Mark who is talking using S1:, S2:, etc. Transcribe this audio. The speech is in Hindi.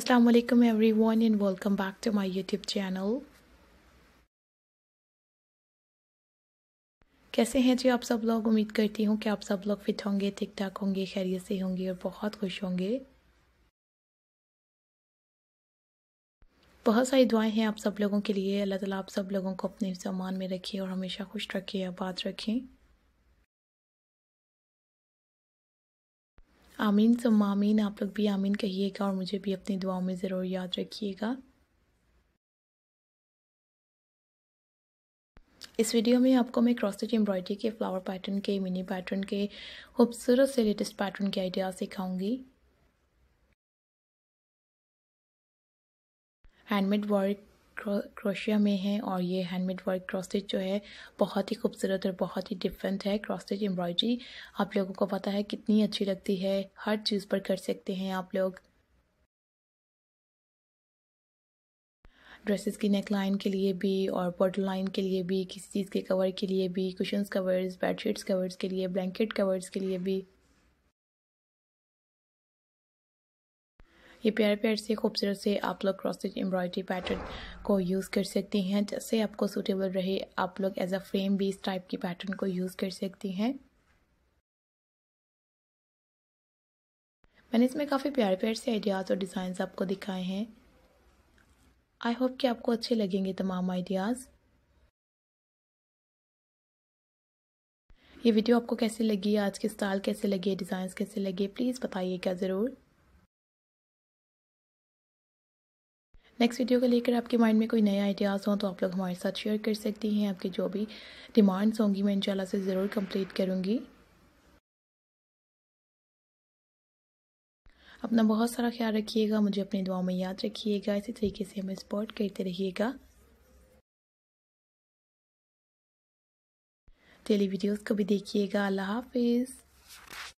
S1: Assalamu alaikum everyone and welcome back to my YouTube channel कैसे हैं जी आप सब लोग उम्मीद करती हूँ कि आप सब लोग फिट होंगे ठीक ठाक होंगे खैरियत से होंगे और बहुत खुश होंगे बहुत सारी दुआएं हैं आप सब लोगों के लिए अल्लाह ताला आप सब लोगों को अपने सामान में रखें और हमेशा खुश रखें आबाद रखें आमीन सो तो मामीन आप लोग भी आमीन कहिएगा और मुझे भी अपनी दुआओं में ज़रूर याद रखिएगा इस वीडियो में आपको मैं क्रॉसिट एम्ब्रॉयडरी के फ्लावर पैटर्न के मिनी पैटर्न के खूबसूरत से लेटेस्ट पैटर्न के आइडिया सिखाऊंगी हैंडमेड वर्क क्रो, क्रोशिया में है और ये हैंडमेड वर्क क्रॉस्टिच जो है बहुत ही खूबसूरत और बहुत ही डिफरेंट है क्रॉस्टिच एम्ब्रॉयडरी आप लोगों को पता है कितनी अच्छी लगती है हर चीज़ पर कर सकते हैं आप लोग ड्रेसेस की नेक लाइन के लिए भी और बॉटल लाइन के लिए भी किसी चीज़ के कवर के लिए भी कुशंस कवर्स बेडशीट्स कवर्स के लिए ब्लैंकेट कवर्स के लिए भी ये प्यारे प्यार से खूबसूरत से आप लोग स्टिच एम्ब्रॉयडरी पैटर्न को यूज़ कर सकती हैं जैसे आपको सूटेबल रहे आप लोग एज अ फ्रेम भी इस टाइप की पैटर्न को यूज़ कर सकती हैं मैंने इसमें काफ़ी प्यारे प्यार से आइडियाज़ और डिजाइन आपको दिखाए हैं आई होप कि आपको अच्छे लगेंगे तमाम आइडियाज़ ये वीडियो आपको कैसी लगी आज के स्टाइल कैसे लगे डिज़ाइंस कैसे लगे प्लीज़ बताइएगा ज़रूर नेक्स्ट वीडियो को लेकर आपके माइंड में कोई नए आइडियाज़ हों तो आप लोग हमारे साथ शेयर कर सकती हैं आपकी जो भी डिमांड्स होंगी मैं इंशाल्लाह से ज़रूर कंप्लीट करूँगी अपना बहुत सारा ख्याल रखिएगा मुझे अपनी दुआ में याद रखिएगा इसी तरीके से हमें सपोर्ट करते रहिएगा डेली वीडियोस को भी देखिएगा अल्लाह हाफिज़